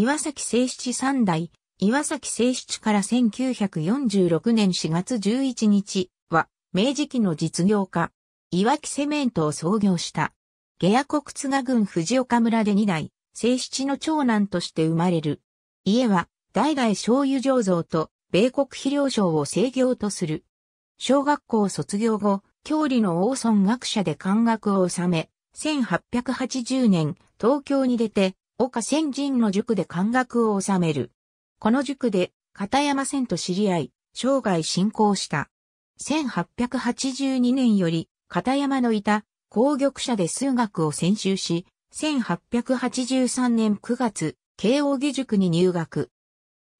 岩崎聖七三代、岩崎聖七から1946年4月11日は、明治期の実業家、岩木セメントを創業した。下屋国津賀郡藤岡村で2代、聖七の長男として生まれる。家は、代々醤油醸造と、米国肥料商を制業とする。小学校卒業後、郷里のオーソン学者で漢学を収め、1880年、東京に出て、岡仙人の塾で漢学を収める。この塾で、片山仙と知り合い、生涯進行した。1882年より、片山のいた、皇玉社で数学を専修し、1883年9月、慶応義塾に入学。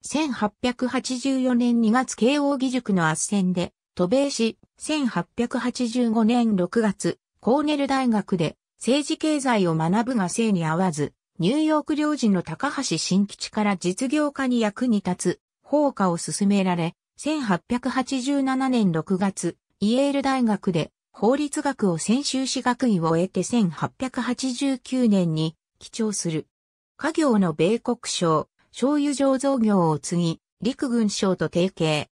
1884年2月慶応義塾の圧戦で、渡米し、1885年6月、コーネル大学で政治経済を学ぶが性に合わず、ニューヨーク領事の高橋新吉から実業家に役に立つ、放火を進められ、1887年6月、イエール大学で法律学を専修士学位を得て1889年に帰長する。家業の米国省、醤油醸造業を継ぎ、陸軍省と提携。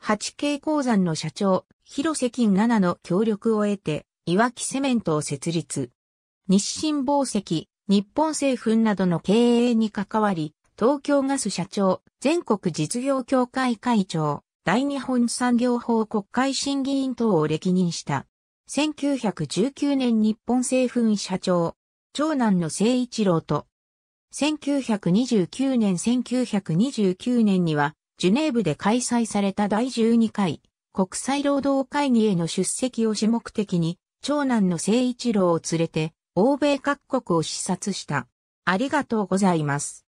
八景鉱山の社長、広瀬金七の協力を得て、いわきセメントを設立。日清宝石、日本製粉などの経営に関わり、東京ガス社長、全国実業協会会長、大日本産業法国会審議員等を歴任した。1919年日本製粉社長、長男の誠一郎と、1929年1929年には、ジュネーブで開催された第12回国際労働会議への出席を主目的に、長男の誠一郎を連れて、欧米各国を視察した。ありがとうございます。